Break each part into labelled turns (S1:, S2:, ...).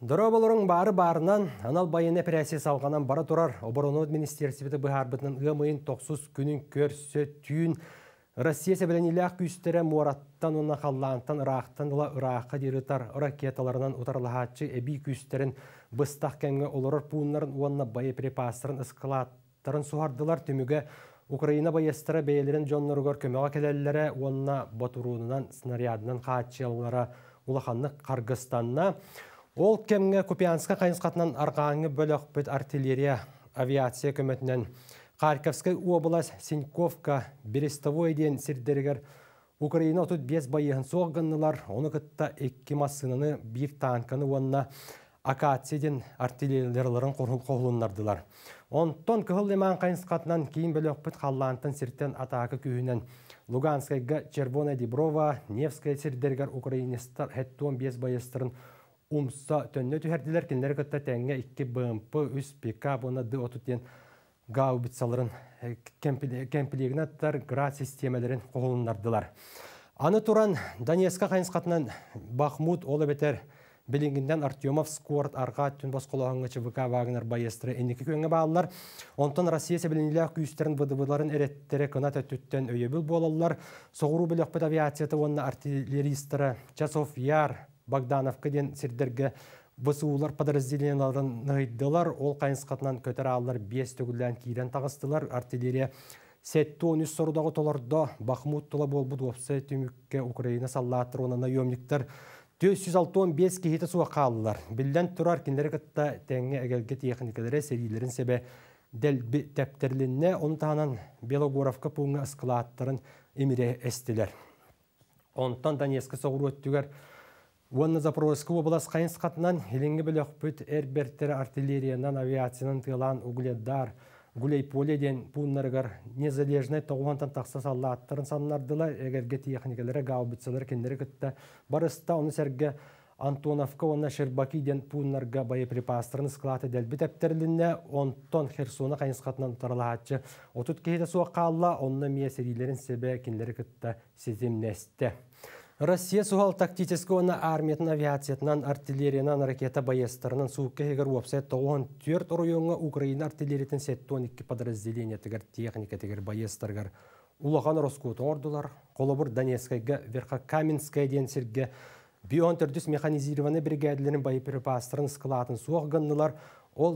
S1: Дұра болырың бары барынан, анал байыны операция салғанан бара тұрар, оборону администерсіпеті бұғарбытының ғымыын тоқсыз күнін көрсі түйін, Россия сәбілен илі ақ уна муараттан, онна ла ұрақтан, ұла ұрақы дерітар, ракеталарынан ұтарлығатшы әбей күстерін бұстақ кәңгі олырыр пуынларын онна байы препасырын, ысқылаттарын суғардылар түмігі Украина байыстыры бейлерін жонларығыр көмеға келелілері, онна батуруынан, снарядынан қаатшы алғылары ұлақанны Қарғыстанна. Ол кемге Купянска қайынсқатынан арғаңы бөлік артиллерия авиация көмөтінен Харьковскай облас Синьковка Берестовой ден сердергер Украина тут без байығын соғынылар, оны күтті екі масынаны бір танканы онына Акацияден артиллерияларын қолынлардылар. Онтон күхіл деман қайынсқатынан кейін бөлік бұд қаллантын серттен атақы күйінен Луганскайға Червона Деброва, Невская сердергер Украинистар әттуын без байыстырын умса төннө түһәрдилер кинилер кытта тәңге икки БМП үс пика буна ды ден гаубицаларын э, аттар град системаларын колуннардылар. Аны туран Донецка қайынсқатынан Бахмут олы бетер билингинден Артемов скорт арга түн басқолуаңы ЧВК Вагнер байестері энеке көңі бағалылар. Онтан Россия сәбілінілі күйістерін бұдыбыларын әреттері кына төттен өйебіл болалар. Соғыру біліқпет авиацияты онына артиллеристері Часов Яр Богдановкаден сердерге бсулар подразделенияларын нығыддылар, ол қайынсқатынан көтер алылар 5 түгілден кейден тағыстылар, артиллерия сәтті 13 сорудағы толарда Бахмут тұла болбуд опсы түмікке Украина саллаатыр оны наемниктер 465 кейті суға қалылар. Білден тұрар кендері кітта тәңі әгелге техникалары серилерін сәбе дәлбі тәптерлінне, оны тағынан Белогоровка пуңы ысқылааттарын еміре әстілер. Онтан Донецкі соғыру өттігер, Уанна Запорожского облас қайынсқатынан еленгі білек бүт әрберттері артиллериядан авиациянын тылан угледар, гулей поледен пуннаргар незалежный тоғуантан тақса салла аттарын саннардыла эгерге техникалары гаубицалар кендері күтті. Барыста оны Антоновка онна Шербакиден пуннарга боеприпастарын склаты дәлбі тәптерлінне 10 тон херсуны қайынсқатынан таралағатшы. Отут кейді суақалла қалла мия серилерін себе кендері күтті сеземнесті. Россия сухал тактического на авиациятынан на ракета боестарынан суыққа егер уапсайт тоғын төрт ұруйыңа Украина артиллериятын на 12 подразделения тігір техника тегер боестарғар. Улаған роску ордылар, колобур донецкая, Верха Каменская Бион түрдіс механизированный бригадаларын байприпастарын скылатын суоғғыннылар ол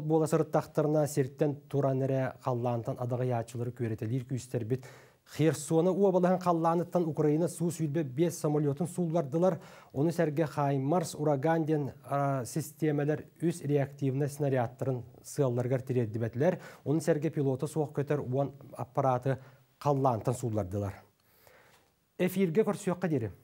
S1: тақтырына серттен туранере қаллантан адығы ячылыры көретелер күйістер бит. Херсоны обылығын қалланыттан Украина су сүйбе 5 самолетін сулвардылар. Оны сәрге Хаймарс ураганден системелер системалар үз реактивна снарядтарын сыалларга бәтілер. Оны сәрге пилоты соқ көтер оң аппараты қаллантан сулвардылар. Эфирге көрсөккә дерем.